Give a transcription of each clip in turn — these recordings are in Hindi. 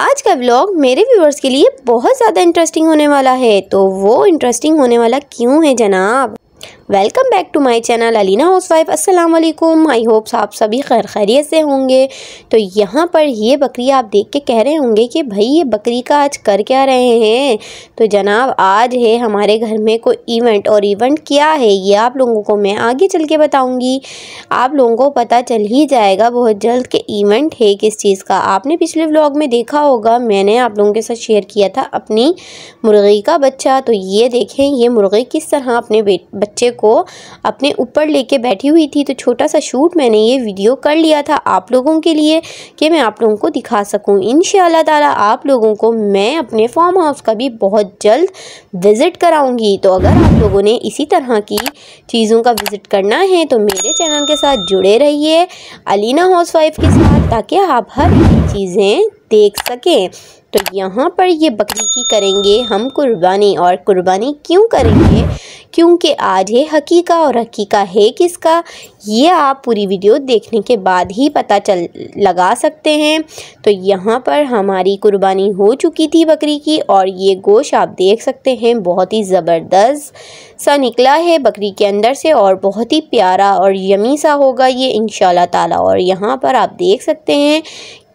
आज का ब्लॉग मेरे व्यूवर्स के लिए बहुत ज़्यादा इंटरेस्टिंग होने वाला है तो वो इंटरेस्टिंग होने वाला क्यों है जनाब welcome back to my channel Alina house wife असलकुम आई होप्स आप सभी खैर खैरियत से होंगे तो यहाँ पर ये बकरी आप देख के कह रहे होंगे कि भाई ये बकरी का आज कर क्या रहे हैं तो जनाब आज है हमारे घर में कोई इवेंट और इवेंट क्या है ये आप लोगों को मैं आगे चल के बताऊँगी आप लोगों को पता चल ही जाएगा बहुत जल्द कि इवेंट है किस चीज़ का आपने पिछले व्लॉग में देखा होगा मैंने आप लोगों के साथ शेयर किया था अपनी मुर्गी का बच्चा तो ये देखें ये मुर्गी किस तरह अपने बच्चे को अपने ऊपर लेके बैठी हुई थी तो छोटा सा शूट मैंने ये वीडियो कर लिया था आप लोगों के लिए कि मैं आप लोगों को दिखा सकूँ इन ताला आप लोगों को मैं अपने फार्म हाउस का भी बहुत जल्द विज़िट कराऊँगी तो अगर आप लोगों ने इसी तरह की चीज़ों का विज़िट करना है तो मेरे चैनल के साथ जुड़े रहिए अलीना हाउस वाइफ के साथ ताकि आप हर चीज़ें देख सकें तो यहाँ पर ये बकरी की करेंगे हम कुर्बानी और कुर्बानी क्यों करेंगे क्योंकि आज है हकीका और हकीका है किसका ये आप पूरी वीडियो देखने के बाद ही पता चल लगा सकते हैं तो यहाँ पर हमारी कुर्बानी हो चुकी थी बकरी की और ये गोश आप देख सकते हैं बहुत ही ज़बरदस्त सा निकला है बकरी के अंदर से और बहुत ही प्यारा और यमी सा होगा ये इन ताला और यहाँ पर आप देख सकते हैं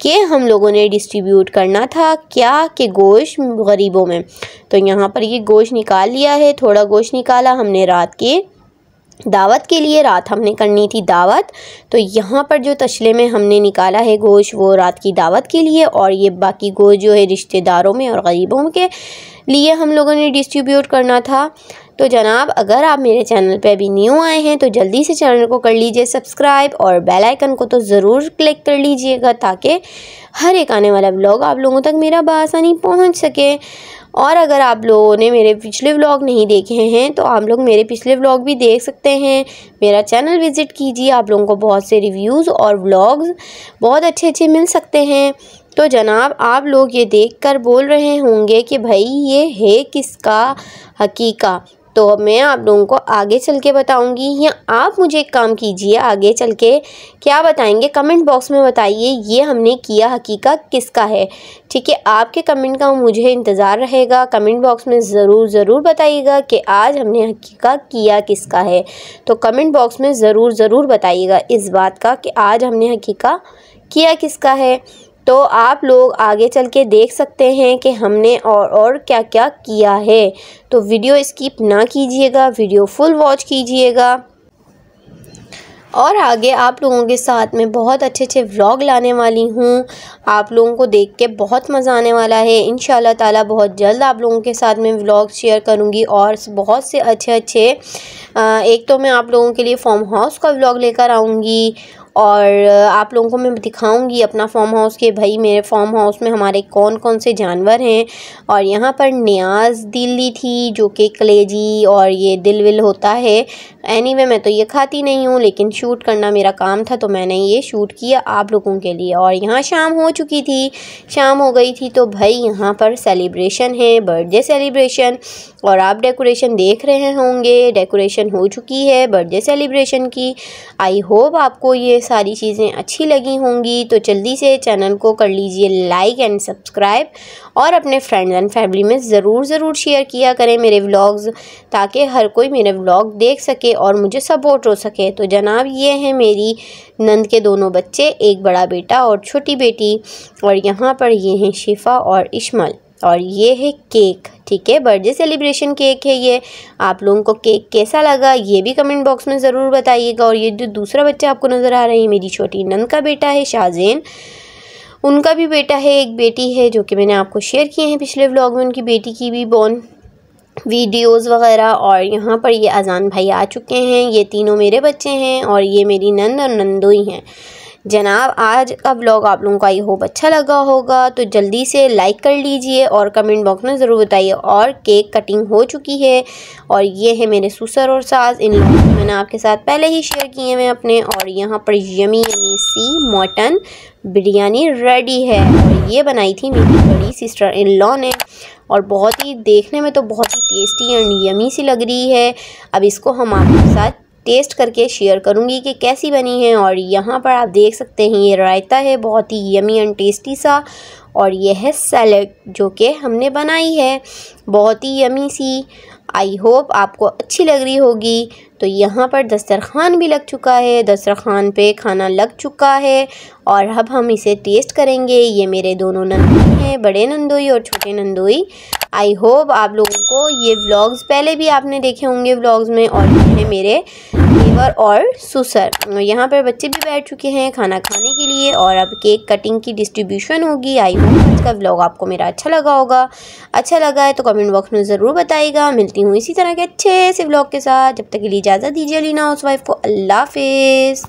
के हम लोगों ने डिस्ट्रीब्यूट करना था क्या कि गोश्त गरीबों में तो यहाँ पर ये गोश्त निकाल लिया है थोड़ा गोश्त निकाला हमने रात के दावत के लिए रात हमने करनी थी दावत तो यहाँ पर जो तशले में हमने निकाला है गोश्त वो रात की दावत के लिए और ये बाकी गोश्त जो है रिश्तेदारों में और गरीबों के लिए हम लोगों ने डिस्ट्रीब्यूट करना था तो जनाब अगर आप मेरे चैनल पे अभी न्यू आए हैं तो जल्दी से चैनल को कर लीजिए सब्सक्राइब और बेल आइकन को तो ज़रूर क्लिक कर लीजिएगा ताकि हर एक आने वाला ब्लॉग आप लोगों तक मेरा बसानी पहुँच सके और अगर आप लोगों ने मेरे पिछले व्लॉग नहीं देखे हैं तो आप लोग मेरे पिछले व्लॉग भी देख सकते हैं मेरा चैनल विज़िट कीजिए आप लोगों को बहुत से रिव्यूज़ और व्लॉग्स बहुत अच्छे अच्छे मिल सकते हैं तो जनाब आप लोग ये देख कर बोल रहे होंगे कि भाई ये है किसका हकीका तो अब मैं आप लोगों को आगे चल के बताऊँगी या आप मुझे एक काम कीजिए आगे चल के क्या बताएंगे कमेंट बॉक्स में बताइए ये हमने किया हकीका किसका है ठीक है आपके कमेंट का मुझे इंतज़ार रहेगा कमेंट बॉक्स में ज़रूर ज़रूर बताइएगा कि आज हमने हकीका किया किसका है तो कमेंट बॉक्स में ज़रूर ज़रूर बताइएगा इस बात का कि आज हमने हकीका किया किसका है तो आप लोग आगे चल के देख सकते हैं कि हमने और और क्या क्या किया है तो वीडियो स्किप ना कीजिएगा वीडियो फुल वॉच कीजिएगा और आगे आप लोगों के साथ में बहुत अच्छे अच्छे व्लॉग लाने वाली हूँ आप लोगों को देख के बहुत मज़ा आने वाला है इन ताला बहुत जल्द आप लोगों के साथ में व्लॉग शेयर करूँगी और बहुत से अच्छे अच्छे एक तो मैं आप लोगों के लिए फॉर्म हाउस का व्लॉग लेकर आऊँगी और आप लोगों को मैं दिखाऊंगी अपना फ़ॉर्म हाउस के भाई मेरे फार्म हाउस में हमारे कौन कौन से जानवर हैं और यहाँ पर न्याज दिल्ली थी जो कि कलेजी और ये दिल विल होता है एनी anyway, मैं तो ये खाती नहीं हूँ लेकिन शूट करना मेरा काम था तो मैंने ये शूट किया आप लोगों के लिए और यहाँ शाम हो चुकी थी शाम हो गई थी तो भाई यहाँ पर सेलिब्रेशन है बर्थडे सेलिब्रेशन और आप डेकोरेशन देख रहे होंगे डेकोरेशन हो चुकी है बर्थडे सेलिब्रेशन की आई होप आपको ये सारी चीज़ें अच्छी लगी होंगी तो जल्दी से चैनल को कर लीजिए लाइक एंड सब्सक्राइब और अपने फ्रेंड्स एंड फैमिली में ज़रूर ज़रूर शेयर किया करें मेरे व्लॉग्स ताकि हर कोई मेरे व्लॉग देख सके और मुझे सपोर्ट हो सके तो जनाब ये हैं मेरी नंद के दोनों बच्चे एक बड़ा बेटा और छोटी बेटी और यहाँ पर ये हैं शिफा और इशमल और ये है केक ठीक है बर्थडे सेलिब्रेशन केक है ये आप लोगों को केक कैसा लगा ये भी कमेंट बॉक्स में ज़रूर बताइएगा और ये जो दूसरा बच्चा आपको नज़र आ रही है मेरी छोटी नंद का बेटा है शाहजेन उनका भी बेटा है एक बेटी है जो कि मैंने आपको शेयर किए हैं पिछले व्लॉग में उनकी बेटी की भी बॉर्न वीडियोस वगैरह और यहाँ पर ये अजान भाई आ चुके हैं ये तीनों मेरे बच्चे हैं और ये मेरी नंद और नंदोई हैं जनाब आज का ब्लॉग आप लोगों का आई होप अच्छा लगा होगा तो जल्दी से लाइक कर लीजिए और कमेंट बॉक्स में ज़रूर बताइए और केक कटिंग हो चुकी है और ये है मेरे सुसर और सास इन लोगों मैंने आपके साथ पहले ही शेयर किए हैं अपने और यहाँ पर यमी यमी सी मटन बिरयानी रेडी है और ये बनाई थी मेरी बड़ी सिस्टर इन लॉ ने और बहुत ही देखने में तो बहुत ही टेस्टी एंड यमी सी लग रही है अब इसको हम आपके साथ टेस्ट करके शेयर करूँगी कि कैसी बनी है और यहाँ पर आप देख सकते हैं ये रायता है बहुत ही यमी एंड टेस्टी सा और यह है सैलड जो कि हमने बनाई है बहुत ही यमी सी आई होप आपको अच्छी लग रही होगी तो यहाँ पर दस्तरखान भी लग चुका है दस्तरखान पे खाना लग चुका है और अब हम इसे टेस्ट करेंगे ये मेरे दोनों नंदोई हैं बड़े नंदोई और छोटे नंदोई आई होप आप लोगों को ये व्लॉग्स पहले भी आपने देखे होंगे व्लॉग्स में और इसमें मेरे देवर और सुसर तो यहाँ पर बच्चे भी बैठ चुके हैं खाना खाने के लिए और अब केक कटिंग की डिस्ट्रीब्यूशन होगी आई होप आज का व्लॉग आपको मेरा अच्छा लगा होगा अच्छा लगा है तो कमेंट बॉक्स में ज़रूर बताएगा मिलती हूँ इसी तरह के अच्छे से व्लॉग के साथ जब तक के लिए इजाज़त दीजिए लीना हाउस वाइफ को अल्लाह हाफिज़